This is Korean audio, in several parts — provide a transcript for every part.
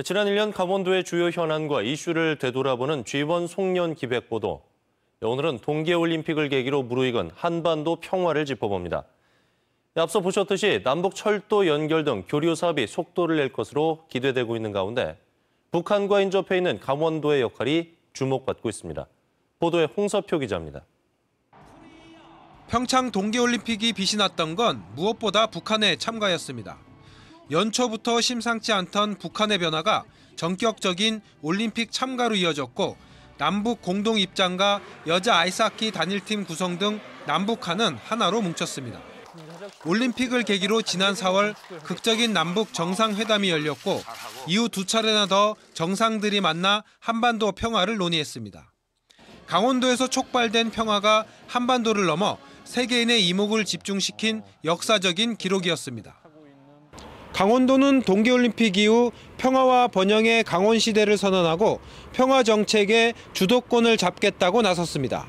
네, 지난 1년 강원도의 주요 현안과 이슈를 되돌아보는 G1 송년 기백보도. 네, 오늘은 동계올림픽을 계기로 무르익은 한반도 평화를 짚어봅니다. 네, 앞서 보셨듯이 남북 철도 연결 등 교류 사업이 속도를 낼 것으로 기대되고 있는 가운데 북한과 인접해 있는 강원도의 역할이 주목받고 있습니다. 보도에 홍서표 기자입니다. 평창 동계올림픽이 빛이 났던 건 무엇보다 북한의 참가였습니다. 연초부터 심상치 않던 북한의 변화가 전격적인 올림픽 참가로 이어졌고 남북 공동 입장과 여자 아이스하키 단일팀 구성 등 남북한은 하나로 뭉쳤습니다. 올림픽을 계기로 지난 4월 극적인 남북 정상회담이 열렸고 이후 두 차례나 더 정상들이 만나 한반도 평화를 논의했습니다. 강원도에서 촉발된 평화가 한반도를 넘어 세계인의 이목을 집중시킨 역사적인 기록이었습니다. 강원도는 동계올림픽 이후 평화와 번영의 강원시대를 선언하고 평화 정책의 주도권을 잡겠다고 나섰습니다.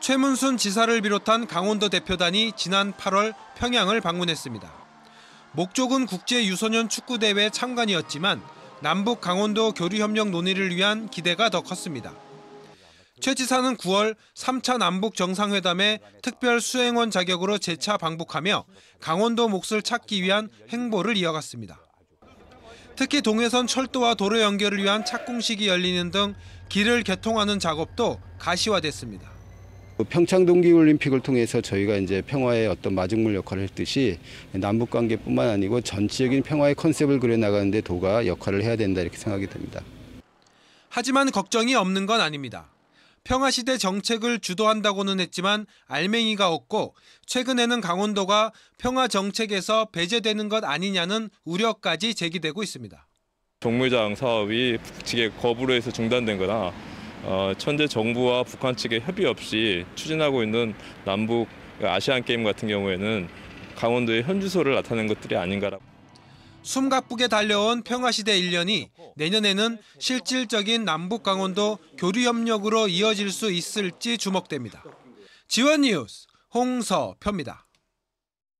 최문순 지사를 비롯한 강원도 대표단이 지난 8월 평양을 방문했습니다. 목적은 국제유소년 축구대회 참관이었지만 남북 강원도 교류협력 논의를 위한 기대가 더 컸습니다. 최 지사는 9월 3차 남북 정상회담에 특별 수행원 자격으로 재차 방북하며 강원도 몫을 찾기 위한 행보를 이어갔습니다. 특히 동해선 철도와 도로 연결을 위한 착공식이 열리는 등 길을 개통하는 작업도 가시화됐습니다. 그 평창 동계올림픽을 통해서 저희가 이제 평화의 어떤 마중물 역할을 했듯이 남북 관계뿐만 아니고 전체적인 평화의 컨셉을 그려나가는데 도가 역할을 해야 된다 이렇게 생각이 됩니다. 하지만 걱정이 없는 건 아닙니다. 평화시대 정책을 주도한다고는 했지만 알맹이가 없고 최근에는 강원도가 평화 정책에서 배제되는 것 아니냐는 우려까지 제기되고 있습니다. 정무장 사업이 북측의 거부로 해서 중단된 거나 어, 재 정부와 북한 측의 협의 없이 추진하고 있는 남북 아시안 게임 같은 경우에는 강원도의 현주소를 나타낸 것들이 아닌가라고. 숨가쁘게 달려온 평화시대 1년이 내년에는 실질적인 남북 강원도 교류 협력으로 이어질 수 있을지 주목됩니다. 지원 뉴스 홍서표입니다.